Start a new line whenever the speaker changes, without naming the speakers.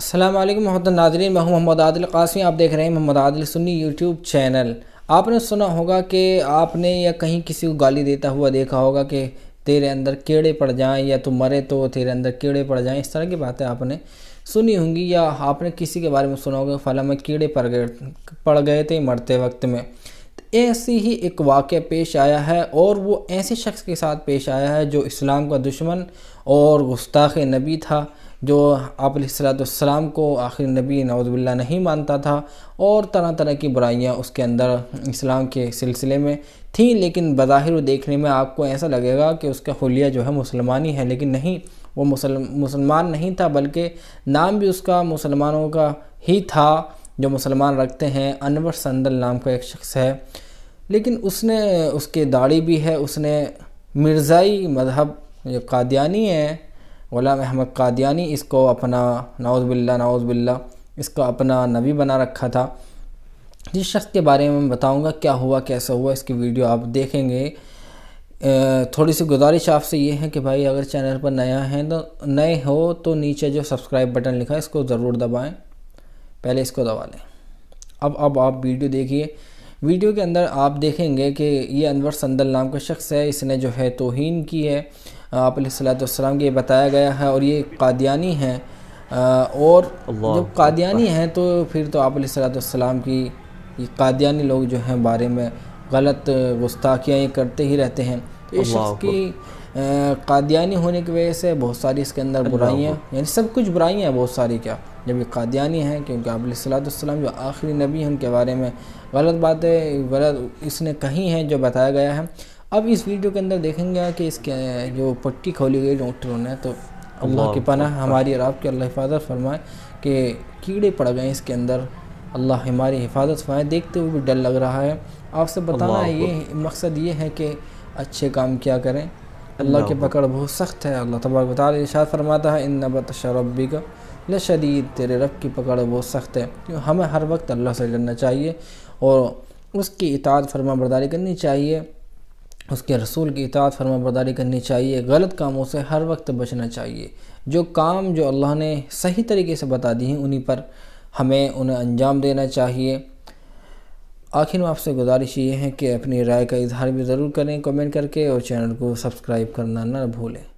असलम मोहम्मद नाजरीन मैं मोहम्मद आदिल कासमी आप देख रहे हैं मोहम्मद आदिल सुन्नी यूट्यूब चैनल आपने सुना होगा कि आपने या कहीं किसी को गाली देता हुआ देखा होगा कि तेरे अंदर कीड़े पड़ जाएं या तुम मरे तो तेरे अंदर कीड़े पड़ जाएं इस तरह की बातें आपने सुनी होंगी या आपने किसी के बारे में सुना होगा फला में कीड़े पड़ गए पड़ गए थे मरते वक्त में तो ऐसी ही एक वाक़ पेश आया है और वो ऐसे शख्स के साथ पेश आया है जो इस्लाम का दुश्मन और गुस्ताख नबी था जो आप सलाम को आखिर नबी नवदबिल्ला नहीं मानता था और तरह तरह की बुराइयाँ उसके अंदर इस्लाम के सिलसिले में थी लेकिन बज़ाहिर देखने में आपको ऐसा लगेगा कि उसका हलिया जो है मुसलमानी है लेकिन नहीं वो मुसल मुसलमान नहीं था बल्कि नाम भी उसका मुसलमानों का ही था जो मुसलमान रखते हैं अनवर संदल नाम का एक शख्स है लेकिन उसने उसके दाढ़ी भी है उसने मिर्ज़ाई मज़हब जो कादियानी है ग़ुलाम अहमद कादियानी इसको अपना नाउज़ बिल्ला नाउज़ बिल्ला इसको अपना नबी बना रखा था जिस शख्स के बारे में बताऊँगा क्या हुआ कैसा हुआ इसकी वीडियो आप देखेंगे थोड़ी सी गुजारिश आपसे ये है कि भाई अगर चैनल पर नया है तो नए हो तो नीचे जो सब्सक्राइब बटन लिखा है इसको ज़रूर दबाएं पहले इसको दबा लें अब अब आप वीडियो देखिए वीडियो के अंदर आप देखेंगे कि ये अनवर संदल नाम का शख्स है इसने जो है तोहन की है आप सलाम के बताया गया है और ये कादियानी हैं और जब कादियानी हैं तो फिर तो आप सलाम की ये कादियानी लोग जो हैं बारे में गलत गुस्ताखियाँ ये करते ही रहते हैं तो इस शख्स की कादियानी होने की वजह से बहुत सारी इसके अंदर बुराइयाँ यानी सब कुछ बुराइयाँ हैं बहुत सारी क्या जब ये कादियानी हैं क्योंकि सलाम जो आखिरी नबी हैं उनके बारे में गलत बातें गलत इसने कही हैं जो बताया गया है अब इस वीडियो के अंदर देखेंगे कि इसके जो पट्टी खोली गई डॉक्टरों ने तो अल्लाह की पना हमारी और आपकी अल्लाह हिफाजत फरमाए कि कीड़े पड़ गए इसके अंदर अल्लाह हमारी हिफाजत फरमाए देखते हुए भी डर लग रहा है आपसे बताना ये मकसद ये है कि अच्छे काम क्या करें अल्लाह की पकड़ बहुत सख्त है अल्लाह तबारक वाली इशाद फरमाता है इन नबत शरबी का न शदीद तेरे रब की पकड़ बहुत सख्त है क्यों हमें हर वक्त अल्लाह से लड़ना चाहिए और उसकी इताद फरमा बरदारी करनी चाहिए उसके रसूल की इतात फर्मा बरदारी करनी चाहिए गलत कामों से हर वक्त बचना चाहिए जो काम जो अल्लाह ने सही तरीके से बता दिए हैं उन्हीं पर हमें उन्हें अंजाम देना चाहिए आखिर में आपसे गुजारिश ये है कि अपनी राय का इजहार भी ज़रूर करें कमेंट करके और चैनल को सब्सक्राइब करना ना भूलें